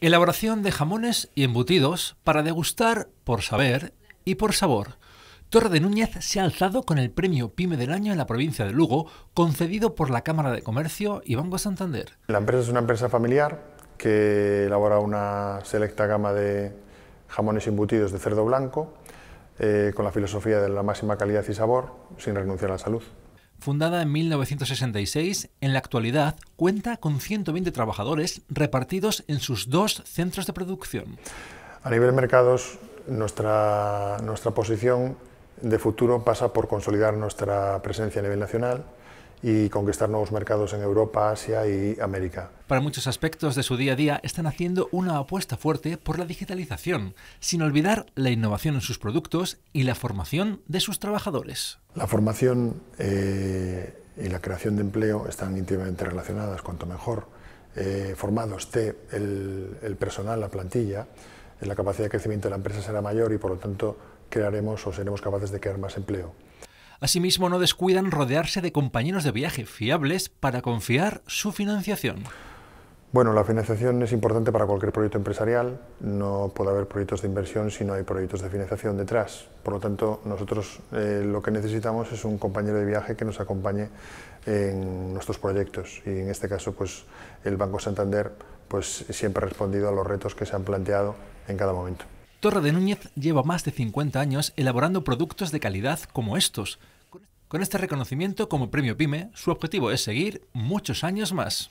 Elaboración de jamones y embutidos para degustar por saber y por sabor. Torre de Núñez se ha alzado con el premio PYME del año en la provincia de Lugo, concedido por la Cámara de Comercio y Banco Santander. La empresa es una empresa familiar que elabora una selecta gama de jamones y embutidos de cerdo blanco eh, con la filosofía de la máxima calidad y sabor sin renunciar a la salud fundada en 1966, en la actualidad cuenta con 120 trabajadores repartidos en sus dos centros de producción. A nivel de mercados, nuestra, nuestra posición de futuro pasa por consolidar nuestra presencia a nivel nacional, y conquistar nuevos mercados en Europa, Asia y América. Para muchos aspectos de su día a día están haciendo una apuesta fuerte por la digitalización, sin olvidar la innovación en sus productos y la formación de sus trabajadores. La formación eh, y la creación de empleo están íntimamente relacionadas. Cuanto mejor eh, formado esté el personal, la plantilla, la capacidad de crecimiento de la empresa será mayor y por lo tanto crearemos o seremos capaces de crear más empleo. Asimismo, no descuidan rodearse de compañeros de viaje fiables para confiar su financiación. Bueno, la financiación es importante para cualquier proyecto empresarial. No puede haber proyectos de inversión si no hay proyectos de financiación detrás. Por lo tanto, nosotros eh, lo que necesitamos es un compañero de viaje que nos acompañe en nuestros proyectos. Y en este caso, pues el Banco Santander pues, siempre ha respondido a los retos que se han planteado en cada momento. Torre de Núñez lleva más de 50 años elaborando productos de calidad como estos. Con este reconocimiento como premio PyME, su objetivo es seguir muchos años más.